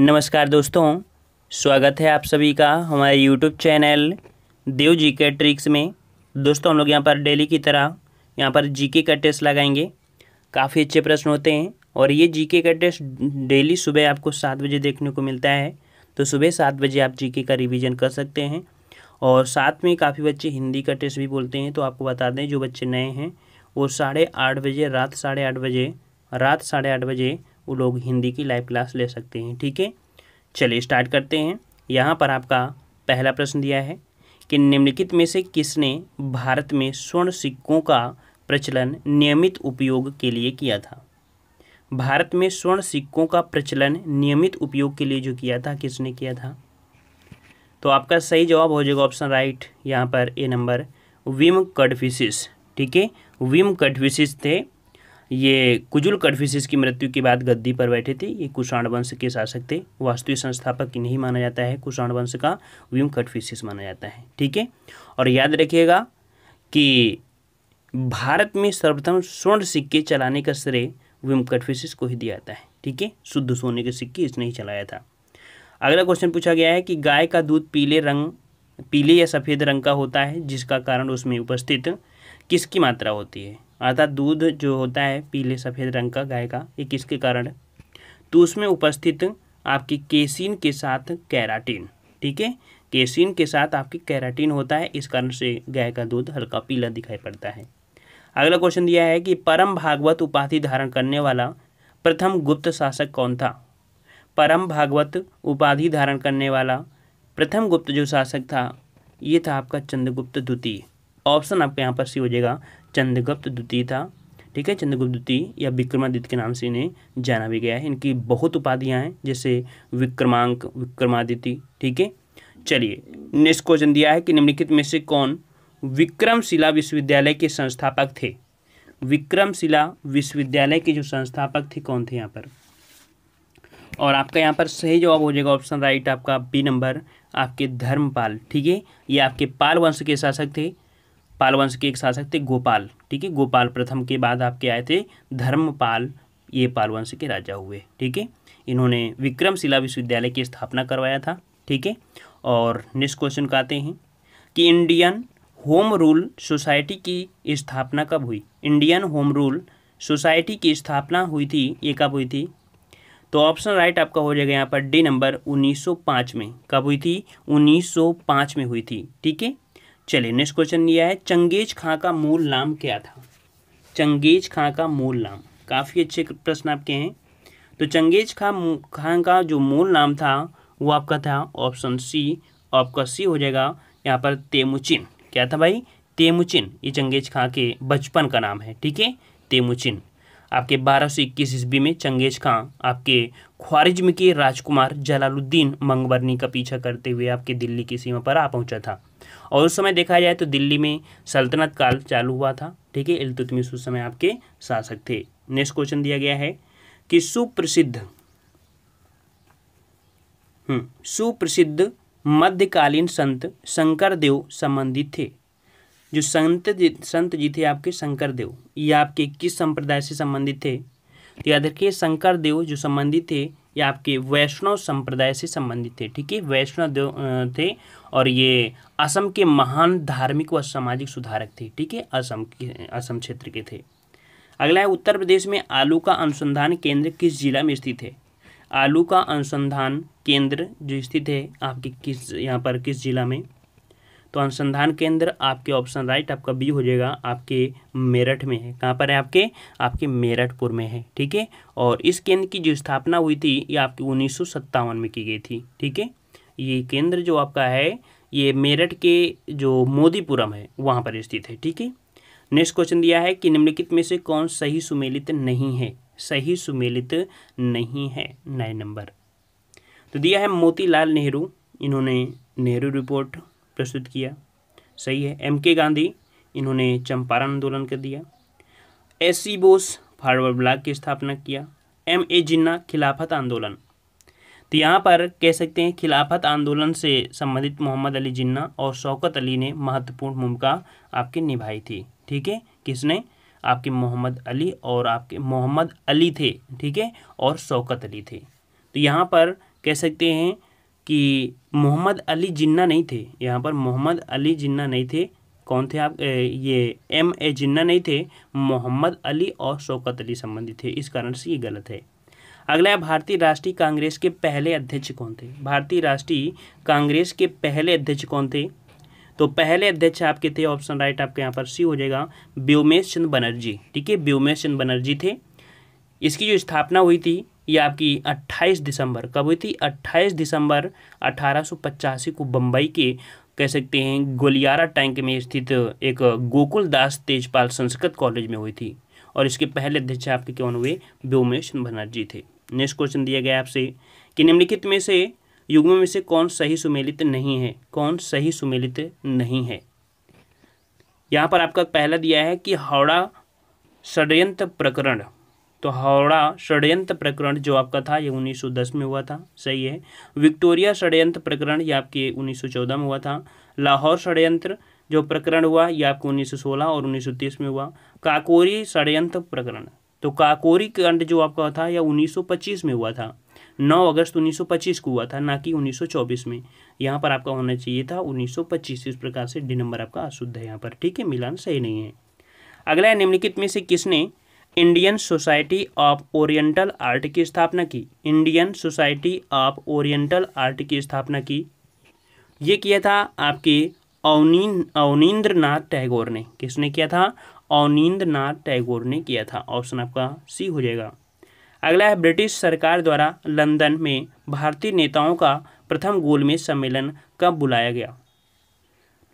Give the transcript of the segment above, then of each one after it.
नमस्कार दोस्तों स्वागत है आप सभी का हमारे यूट्यूब चैनल देव जी के ट्रिक्स में दोस्तों हम लोग यहाँ पर डेली की तरह यहाँ पर जीके का टेस्ट लगाएंगे काफ़ी अच्छे प्रश्न होते हैं और ये जीके का टेस्ट डेली सुबह आपको सात बजे देखने को मिलता है तो सुबह सात बजे आप जीके का रिवीजन कर सकते हैं और साथ में काफ़ी बच्चे हिंदी का टेस्ट भी बोलते हैं तो आपको बता दें जो बच्चे नए हैं वो साढ़े आठ बजे रात साढ़े आठ बजे रात साढ़े आठ बजे वो लोग हिंदी की लाइव क्लास ले सकते हैं ठीक है चलिए स्टार्ट करते हैं यहाँ पर आपका पहला प्रश्न दिया है कि निम्नलिखित में से किसने भारत में स्वर्ण सिक्कों का प्रचलन नियमित उपयोग के लिए किया था भारत में स्वर्ण सिक्कों का प्रचलन नियमित उपयोग के लिए जो किया था किसने किया था तो आपका सही जवाब हो जाएगा ऑप्शन राइट यहाँ पर ए नंबर विम कडफिस ठीक है विम कडफिस थे ये कुजुल कटफिशिस की मृत्यु के बाद गद्दी पर बैठे थे ये कुषाण वंश के शासक थे वास्तु संस्थापक नहीं माना जाता है कुषाण वंश का व्यूम कटफिशिस माना जाता है ठीक है और याद रखिएगा कि भारत में सर्वप्रथम स्वर्ण सिक्के चलाने का श्रेय व्यूम कटफिशिस को ही दिया जाता है ठीक है शुद्ध सोने के सिक्के इसने ही चलाया था अगला क्वेश्चन पूछा गया है कि गाय का दूध पीले रंग पीले या सफ़ेद रंग का होता है जिसका कारण उसमें उपस्थित किसकी मात्रा होती है अर्थात दूध जो होता है पीले सफ़ेद रंग का गाय का ये किसके कारण है तो उसमें उपस्थित आपकी केसिन के साथ कैराटीन ठीक है केसिन के साथ आपकी कैराटीन होता है इस कारण से गाय का दूध हल्का पीला दिखाई पड़ता है अगला क्वेश्चन दिया है कि परम भागवत उपाधि धारण करने वाला प्रथम गुप्त शासक कौन था परम भागवत उपाधि धारण करने वाला प्रथम गुप्त जो शासक था ये था आपका चंद्रगुप्त द्वितीय ऑप्शन आपका यहाँ पर सी हो जाएगा चंद्रगुप्त द्वितीय था ठीक है चंद्रगुप्त द्वितीय या विक्रमादित्य के नाम से इन्हें जाना भी गया है इनकी बहुत उपाधियाँ हैं जैसे विक्रमांक विक्रमादित्य ठीक है चलिए नेक्स्ट क्वेश्चन दिया है कि निम्नलिखित में से कौन विक्रमशिला विश्वविद्यालय के संस्थापक थे विक्रमशिला विश्वविद्यालय के जो संस्थापक थे कौन थे यहाँ पर और आपका यहाँ पर सही जवाब हो जाएगा ऑप्शन राइट आपका बी नंबर आपके धर्मपाल ठीक है ये आपके पाल वंश के शासक थे पाल वंश के एक शासक थे गोपाल ठीक है गोपाल प्रथम के बाद आपके आए थे धर्मपाल ये पाल वंश के राजा हुए ठीक है इन्होंने विक्रमशिला विश्वविद्यालय की स्थापना करवाया था ठीक है और नेक्स्ट क्वेश्चन का आते हैं कि इंडियन होम रूल सोसाइटी की स्थापना कब हुई इंडियन होम रूल सोसाइटी की स्थापना हुई थी ये कब हुई थी तो ऑप्शन राइट आपका हो जाएगा यहाँ पर डी नंबर 1905 में कब हुई थी 1905 में हुई थी ठीक है चलिए नेक्स्ट क्वेश्चन यह है चंगेज खां का मूल नाम क्या था चंगेज खां का मूल नाम काफ़ी अच्छे प्रश्न आपके हैं तो चंगेज खां खां का जो मूल नाम था वो आपका था ऑप्शन सी आपका सी हो जाएगा यहाँ पर तेमुचिन क्या था भाई तेमुचिन ये चंगेज खां के बचपन का नाम है ठीक है तेमुचिन आपके बारह सौ इक्कीस ईस्वी में चंगेज खां आपके ख्वारिज्म के राजकुमार जलालुद्दीन मंगबरनी का पीछा करते हुए आपके दिल्ली की सीमा पर आ पहुँचा था और उस समय देखा जाए तो दिल्ली में सल्तनत काल चालू हुआ था ठीक है इलतुतमिश उस समय आपके शासक थे नेक्स्ट क्वेश्चन दिया गया है कि सुप्रसिद्ध हम्म, सुप्रसिद्ध मध्यकालीन संत शंकर देव संबंधित थे जो संत जी संत जी थे आपके शंकर देव ये आपके किस संप्रदाय से संबंधित थे तो याद रखिए शंकर देव जो संबंधित थे ये आपके वैष्णव संप्रदाय से संबंधित थे ठीक है वैष्णव थे और ये असम के महान धार्मिक व सामाजिक सुधारक थे ठीक है असम के असम क्षेत्र के थे अगला है उत्तर प्रदेश में आलू का अनुसंधान केंद्र किस जिला में स्थित है आलू का अनुसंधान केंद्र जो स्थित है आपके किस यहाँ पर किस जिला में तो अनुसंधान केंद्र आपके ऑप्शन राइट आपका बी हो जाएगा आपके मेरठ में है कहाँ पर है आपके आपके मेरठपुर में है ठीक है और इस केंद्र की जो स्थापना हुई थी ये आपकी उन्नीस में की गई थी ठीक है ये केंद्र जो आपका है ये मेरठ के जो मोदीपुरम है वहाँ पर स्थित है ठीक है नेक्स्ट क्वेश्चन दिया है कि निम्नलिखित में से कौन सही सुमेलित नहीं है सही सुमेलित नहीं है नए नंबर तो दिया है मोतीलाल नेहरू इन्होंने नेहरू रिपोर्ट प्रस्तुत किया सही है एम के गांधी इन्होंने चंपारण आंदोलन कर दिया S C Bose forward bloc की स्थापना किया एम ए जिन्ना खिलाफत आंदोलन तो यहाँ पर कह सकते हैं खिलाफत आंदोलन से संबंधित मोहम्मद अली जिन्ना और शौकत अली ने महत्वपूर्ण भूमिका आपकी निभाई थी ठीक है किसने आपके मोहम्मद अली और आपके मोहम्मद अली थे ठीक है और शौकत अली थे तो यहाँ पर कह सकते हैं कि मोहम्मद अली जिन्ना नहीं थे यहाँ पर मोहम्मद अली जिन्ना नहीं थे कौन थे आप ये एम ए जिन्ना नहीं थे मोहम्मद अली और शौकत अली संबंधित थे इस कारण से ये गलत है अगला है भारतीय राष्ट्रीय कांग्रेस के पहले अध्यक्ष कौन थे भारतीय राष्ट्रीय कांग्रेस के पहले अध्यक्ष कौन थे तो पहले अध्यक्ष आपके थे ऑप्शन राइट आपके यहाँ पर सी हो जाएगा व्योमेश चंद्र बनर्जी ठीक है व्योमेश चंद बनर्जी थे इसकी जो स्थापना हुई थी ये आपकी 28 दिसंबर कब हुई थी 28 दिसंबर अठारह को बम्बई के कह सकते हैं गोलियारा टैंक में स्थित एक गोकुल दास तेजपाल संस्कृत कॉलेज में हुई थी और इसके पहले अध्यक्ष आपके कौन हुए व्योमेश बनर्जी थे नेक्स्ट क्वेश्चन दिया गया आपसे कि निम्नलिखित में से युग्मों में से कौन सही सुमेलित नहीं है कौन सही सुमेलित नहीं है यहाँ पर आपका पहला दिया है कि हावड़ा षडयंत्र प्रकरण तो हावड़ा षडयंत्र प्रकरण जो आपका था ये 1910 में हुआ था सही है विक्टोरिया षडयंत्र प्रकरण ये आपके 1914 में हुआ था लाहौर षडयंत्र जो प्रकरण हुआ ये आपको 1916 और 1930 में हुआ काकोरी षड्यंत्र प्रकरण तो काकोरी कांड जो आपका था यह 1925 में हुआ था 9 अगस्त 1925 को हुआ था ना कि 1924 में यहाँ पर आपका होना चाहिए था 1925 इस प्रकार से डी नंबर आपका अशुद्ध है यहाँ पर ठीक है मिलान सही नहीं है अगला निम्नलिखित में से किसने Indian society of oriental art की स्थापना की Indian society of oriental art की स्थापना की ये किया था आपके अवनीन अवनीन्द्र नाथ टैगोर ने किसने किया था अवनीन्द्र नाथ टैगोर ने किया था ऑप्शन आपका सी हो जाएगा अगला है ब्रिटिश सरकार द्वारा लंदन में भारतीय नेताओं का प्रथम गोल में सम्मेलन कब बुलाया गया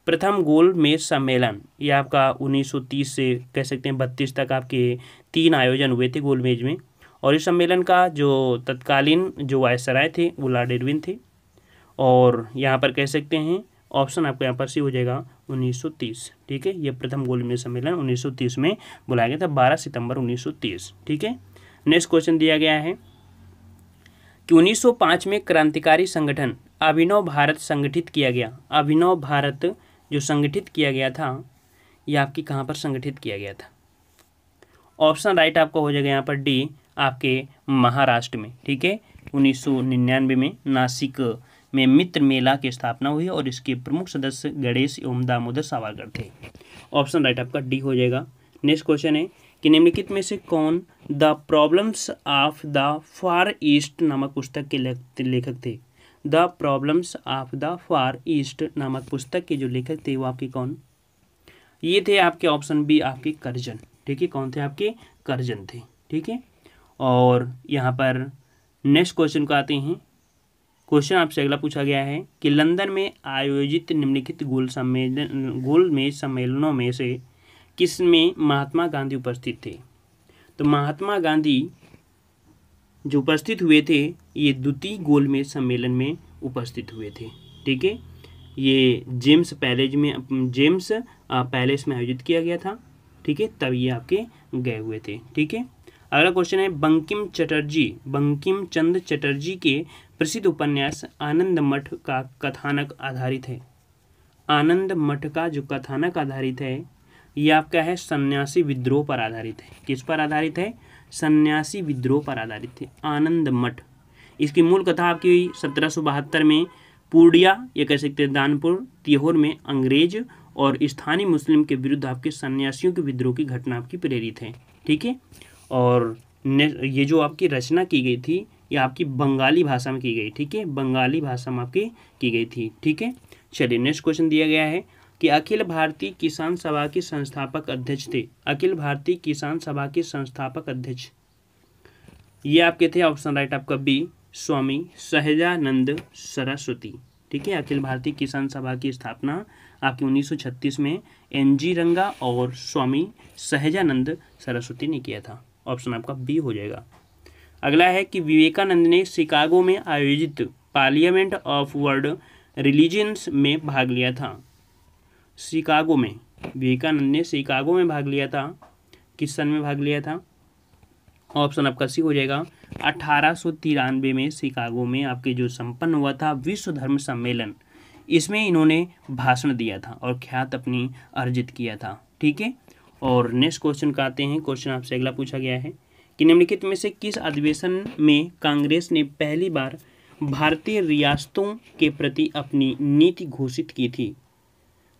प्रथम गोल में सम्मेलन यह आपका 1930 से कह सकते हैं 32 तक आपके तीन आयोजन हुए थे गोलमेज में और इस सम्मेलन का जो तत्कालीन जो वायसराय थे वो लॉर्ड एडविन थे और यहाँ पर कह सकते हैं ऑप्शन आपको यहाँ पर सी हो जाएगा 1930 ठीक है ये प्रथम गोलमेज सम्मेलन 1930 में बुलाया गया था 12 सितंबर 1930 ठीक है नेक्स्ट क्वेश्चन दिया गया है कि 1905 में क्रांतिकारी संगठन अभिनव भारत संगठित किया गया अभिनव भारत जो संगठित किया गया था यह आपकी कहाँ पर संगठित किया गया था ऑप्शन राइट आपका हो जाएगा यहाँ पर डी आपके महाराष्ट्र में ठीक है उन्नीस में नासिक में मित्र मेला की स्थापना हुई और इसके प्रमुख सदस्य गणेश एवं दामोदर सावरकर थे ऑप्शन राइट आपका डी हो जाएगा नेक्स्ट क्वेश्चन है कि निम्नलिखित में से कौन the problems of the far east नामक पुस्तक के लेखक थे the problems of the far east नामक पुस्तक के जो लेखक थे वो आपके कौन ये थे आपके ऑप्शन बी आपके करजन ठीक है कौन थे आपके करजन थे ठीक है और यहाँ पर नेक्स्ट क्वेश्चन को आते हैं क्वेश्चन आपसे अगला पूछा गया है कि लंदन में आयोजित निम्नलिखित गोल सम्मेलन गोल में सम्मेलनों में से किस में महात्मा गांधी उपस्थित थे तो महात्मा गांधी जो उपस्थित हुए थे ये द्वितीय गोलमेज सम्मेलन में उपस्थित हुए थे ठीक है ये जेम्स पैलेज में जेम्स पैलेस में आयोजित किया गया था ठीक है तब ये आपके गए हुए थे ठीक है अगला क्वेश्चन है बंकिम चटर्जी बंकिम चंद चटर्जी के प्रसिद्ध उपन्यास आनंद मठ का कथानक आधारित है आनंद मठ का जो कथानक आधारित है ये आपका है सन्यासी विद्रोह पर आधारित है किस पर आधारित है सन्यासी विद्रोह पर आधारित है आनंद मठ इसकी मूल कथा आपकी हुई सत्रह में पूर्णिया या कह सकते हैं दानपुर तिहोर में अंग्रेज और स्थानीय मुस्लिम के विरुद्ध आपके सन्यासियों के विद्रोह की घटना आपकी प्रेरित है ठीक है और ये जो आपकी रचना की गई थी ये आपकी बंगाली भाषा में की गई ठीक है बंगाली भाषा में आपकी की गई थी ठीक है चलिए नेक्स्ट क्वेश्चन दिया गया है कि अखिल भारतीय किसान सभा के संस्थापक अध्यक्ष थे अखिल भारतीय किसान सभा के संस्थापक अध्यक्ष ये आपके थे ऑप्शन राइट आपका बी स्वामी सहजानंद सरस्वती ठीक है अखिल भारतीय किसान सभा की स्थापना आपके 1936 में एन जी रंगा और स्वामी सहजानंद सरस्वती ने किया था ऑप्शन आपका बी हो जाएगा अगला है कि विवेकानंद ने शिकागो में आयोजित पार्लियामेंट ऑफ वर्ल्ड रिलीजन्स में भाग लिया था शिकागो में विवेकानंद ने शिकागो में भाग लिया था किस सन में भाग लिया था ऑप्शन आपका सी हो जाएगा अठारह में शिकागो में आपके जो संपन्न हुआ था विश्व धर्म सम्मेलन इसमें इन्होंने भाषण दिया था और ख्यात अपनी अर्जित किया था ठीक है और नेक्स्ट क्वेश्चन का आते हैं क्वेश्चन आपसे अगला पूछा गया है कि निम्नलिखित में से किस अधिवेशन में कांग्रेस ने पहली बार भारतीय रियासतों के प्रति अपनी नीति घोषित की थी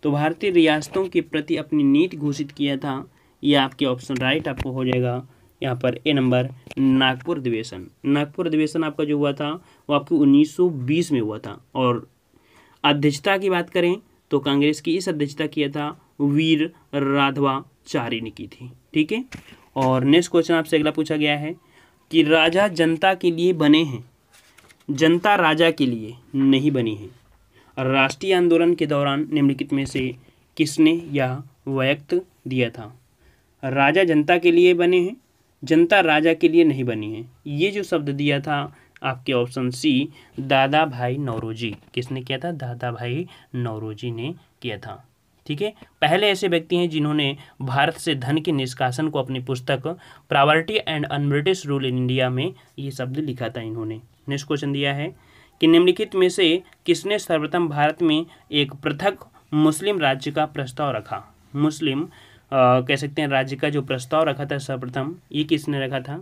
तो भारतीय रियासतों के प्रति अपनी नीति घोषित किया था यह आपके ऑप्शन राइट आपको हो जाएगा यहाँ पर ए नंबर नागपुर अधिवेशन नागपुर अधिवेशन आपका जो हुआ था वो आपके 1920 में हुआ था और अध्यक्षता की बात करें तो कांग्रेस की इस अध्यक्षता किया था वीर राधवाचार्य ने की थी ठीक है और नेक्स्ट क्वेश्चन आपसे अगला पूछा गया है कि राजा जनता के लिए बने हैं जनता राजा के लिए नहीं बनी है राष्ट्रीय आंदोलन के दौरान निम्नलिखित में से किसने यह व्यक्त दिया था राजा जनता के लिए बने हैं जनता राजा के लिए नहीं बनी है ये जो शब्द दिया था आपके ऑप्शन सी दादा भाई नौरोजी किसने किया था दादा भाई नौरोजी ने किया था ठीक है पहले ऐसे व्यक्ति हैं जिन्होंने भारत से धन के निष्कासन को अपनी पुस्तक poverty and unBritish rule in India में ये शब्द लिखा था इन्होंने नेक्स्ट क्वेश्चन दिया है कि निम्नलिखित में से किसने सर्वप्रथम भारत में एक पृथक मुस्लिम राज्य का प्रस्ताव रखा मुस्लिम आ, कह सकते हैं राज्य का जो प्रस्ताव रखा था सर्वप्रथम ये किसने रखा था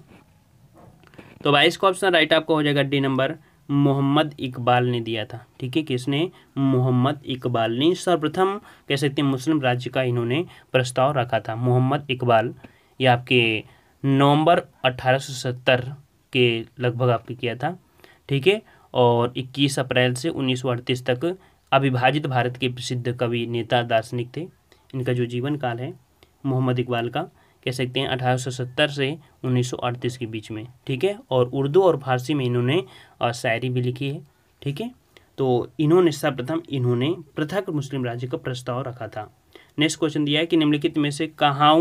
तो भाई इसका ऑप्शन राइट आपका हो जाएगा डी नंबर मोहम्मद इकबाल ने दिया था ठीक है किसने मोहम्मद इकबाल ने सर्वप्रथम कह सकते हैं मुस्लिम राज्य का इन्होंने प्रस्ताव रखा था मोहम्मद इकबाल ये आपके नवंबर 1870 के लगभग आपके किया था ठीक है और 21 अप्रैल से उन्नीस तक अविभाजित भारत के प्रसिद्ध कवि नेता दार्शनिक थे इनका जो जीवन काल है मोहम्मद इकबाल का कह सकते हैं 1870 से 1938 के बीच में ठीक है और उर्दू और फारसी में इन्होंने शायरी भी लिखी है ठीक है तो इन्होंने सर्वप्रथम इन्होंने पृथक मुस्लिम राज्य का प्रस्ताव रखा था नेक्स्ट क्वेश्चन दिया है कि निम्नलिखित में से कहाँ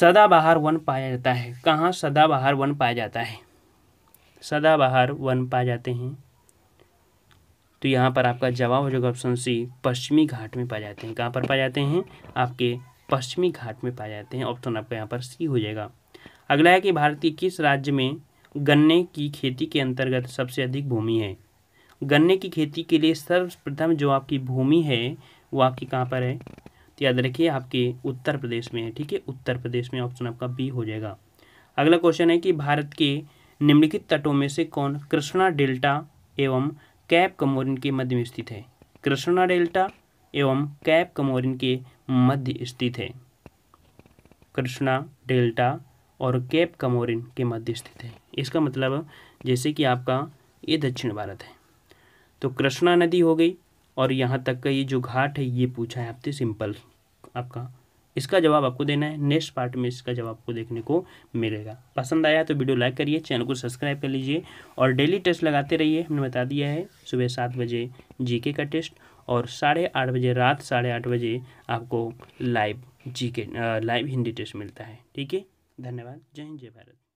सदाबहार वन पाया जाता है कहाँ सदाबहार वन पाया जाता है सदाबहार वन पाए जाते हैं तो यहाँ पर आपका जवाब हो जाएगा ऑप्शन सी पश्चिमी घाट में पाए जाते हैं कहाँ पर पाए जाते हैं आपके पश्चिमी घाट में पाए जाते हैं ऑप्शन तो आपका यहाँ पर सी हो जाएगा अगला है कि भारत के किस राज्य में गन्ने की खेती के अंतर्गत सबसे अधिक भूमि है गन्ने की खेती के लिए सर्वप्रथम जो आपकी भूमि है वो आपकी कहाँ पर है तो याद रखिए आपके उत्तर प्रदेश में है ठीक है उत्तर प्रदेश में ऑप्शन आपका बी हो जाएगा अगला क्वेश्चन है कि भारत के निम्नलिखित तटों में से कौन कृष्णा डेल्टा एवं कैप कमोरिन के मध्य में स्थित है कृष्णा डेल्टा एवं कैप कमोरिन के मध्य स्थित है कृष्णा डेल्टा और कैप कमोरिन के मध्य स्थित है इसका मतलब जैसे कि आपका ये दक्षिण भारत है तो कृष्णा नदी हो गई और यहाँ तक का ये जो घाट है ये पूछा है आपसे सिंपल आपका इसका जवाब आपको देना है नेक्स्ट पार्ट में इसका जवाब आपको देखने को मिलेगा पसंद आया तो वीडियो लाइक करिए चैनल को सब्सक्राइब कर लीजिए और डेली टेस्ट लगाते रहिए हमने बता दिया है सुबह सात बजे जीके का टेस्ट और साढ़े आठ बजे रात साढ़े आठ बजे आपको लाइव जी के लाइव हिंदी टेस्ट मिलता है ठीक है धन्यवाद जय हिंद जय भारत